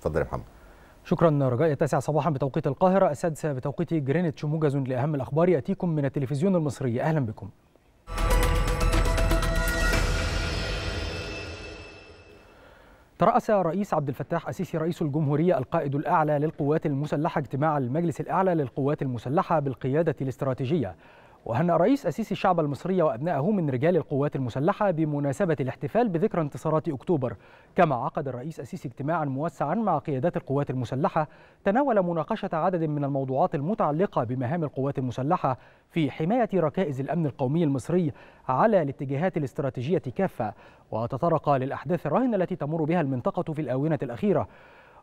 اتفضل يا محمد شكرا رجاء التاسع صباحا بتوقيت القاهرة السادسة بتوقيت جرينتش موجز لأهم الأخبار يأتيكم من التلفزيون المصري أهلا بكم ترأس الرئيس عبد الفتاح السيسي رئيس الجمهورية القائد الأعلى للقوات المسلحة اجتماع المجلس الأعلى للقوات المسلحة بالقيادة الاستراتيجية وهنأ رئيس أسيسي الشعب المصري وأبنائه من رجال القوات المسلحة بمناسبة الاحتفال بذكرى انتصارات أكتوبر كما عقد الرئيس أسيسي اجتماعا موسعا مع قيادات القوات المسلحة تناول مناقشة عدد من الموضوعات المتعلقة بمهام القوات المسلحة في حماية ركائز الأمن القومي المصري على الاتجاهات الاستراتيجية كافة وتطرق للأحداث الراهنة التي تمر بها المنطقة في الآونة الأخيرة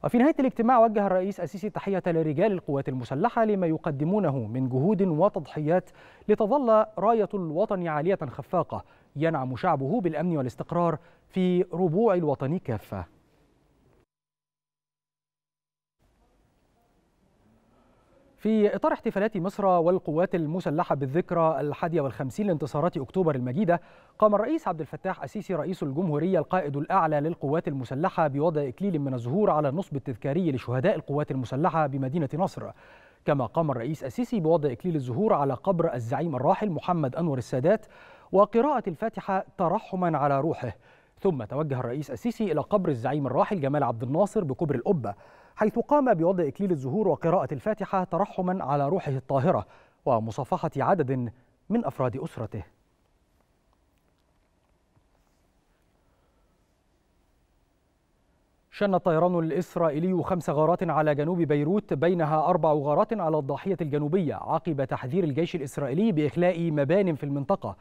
وفي نهاية الاجتماع وجه الرئيس السيسي تحية لرجال القوات المسلحة لما يقدمونه من جهود وتضحيات لتظل راية الوطن عالية خفاقة ينعم شعبه بالأمن والاستقرار في ربوع الوطن كافة في إطار احتفالات مصر والقوات المسلحة بالذكرى الحادية والخمسين لانتصارات أكتوبر المجيدة قام الرئيس عبد الفتاح السيسي رئيس الجمهورية القائد الأعلى للقوات المسلحة بوضع إكليل من الزهور على النصب التذكاري لشهداء القوات المسلحة بمدينة نصر كما قام الرئيس السيسي بوضع إكليل الزهور على قبر الزعيم الراحل محمد أنور السادات وقراءة الفاتحة ترحما على روحه ثم توجه الرئيس السيسي إلى قبر الزعيم الراحل جمال عبد الناصر بكبر القبة حيث قام بوضع إكليل الزهور وقراءة الفاتحة ترحما على روحه الطاهرة ومصافحة عدد من أفراد أسرته شن الطيران الإسرائيلي خمس غارات على جنوب بيروت بينها أربع غارات على الضاحية الجنوبية عقب تحذير الجيش الإسرائيلي بإخلاء مبان في المنطقة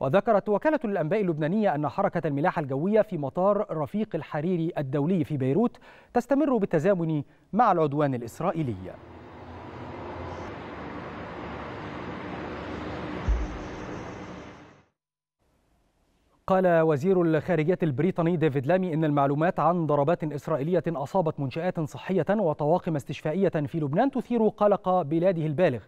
وذكرت وكالة الأنباء اللبنانية أن حركة الملاحة الجوية في مطار رفيق الحريري الدولي في بيروت تستمر بالتزامن مع العدوان الإسرائيلي قال وزير الخارجية البريطاني ديفيد لامي إن المعلومات عن ضربات إسرائيلية أصابت منشآت صحية وطواقم استشفائية في لبنان تثير قلق بلاده البالغ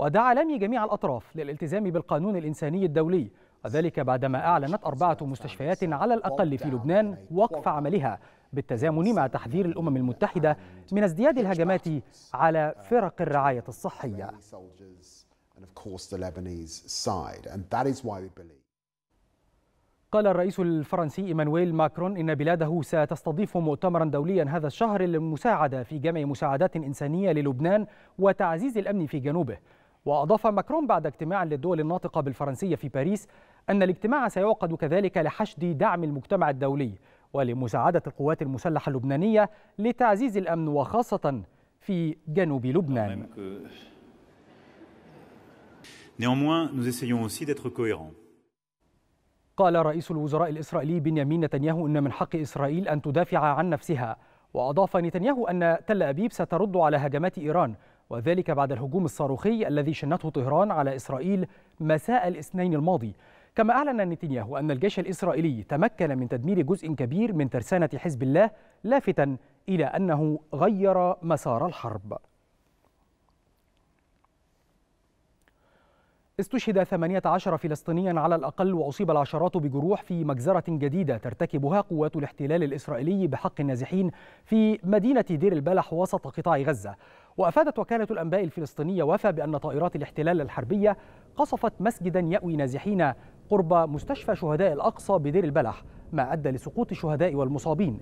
ودعا لامي جميع الأطراف للالتزام بالقانون الإنساني الدولي وذلك بعدما أعلنت أربعة مستشفيات على الأقل في لبنان وقف عملها بالتزامن مع تحذير الأمم المتحدة من ازدياد الهجمات على فرق الرعاية الصحية قال الرئيس الفرنسي إيمانويل ماكرون إن بلاده ستستضيف مؤتمرا دوليا هذا الشهر للمساعدة في جمع مساعدات إنسانية للبنان وتعزيز الأمن في جنوبه وأضاف ماكرون بعد اجتماع للدول الناطقة بالفرنسية في باريس أن الاجتماع سيعقد كذلك لحشد دعم المجتمع الدولي ولمساعدة القوات المسلحة اللبنانية لتعزيز الأمن وخاصة في جنوب لبنان قال رئيس الوزراء الإسرائيلي بنيامين نتنياهو إن من حق إسرائيل أن تدافع عن نفسها وأضاف نتنياهو أن تل أبيب سترد على هجمات إيران وذلك بعد الهجوم الصاروخي الذي شنته طهران على إسرائيل مساء الاثنين الماضي كما أعلن نتنياهو أن الجيش الإسرائيلي تمكن من تدمير جزء كبير من ترسانة حزب الله لافتا إلى أنه غير مسار الحرب استشهد 18 فلسطينيا على الأقل وأصيب العشرات بجروح في مجزرة جديدة ترتكبها قوات الاحتلال الإسرائيلي بحق النازحين في مدينة دير البلح وسط قطاع غزة وأفادت وكالة الأنباء الفلسطينية وفى بأن طائرات الاحتلال الحربية قصفت مسجدا يأوي نازحين قرب مستشفى شهداء الأقصى بدير البلح ما أدى لسقوط الشهداء والمصابين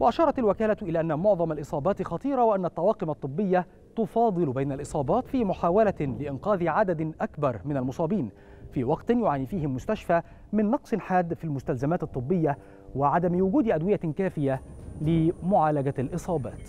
وأشارت الوكالة إلى أن معظم الإصابات خطيرة وأن الطواقم الطبية تفاضل بين الإصابات في محاولة لإنقاذ عدد أكبر من المصابين في وقت يعاني فيه المستشفى من نقص حاد في المستلزمات الطبية وعدم وجود أدوية كافية لمعالجة الإصابات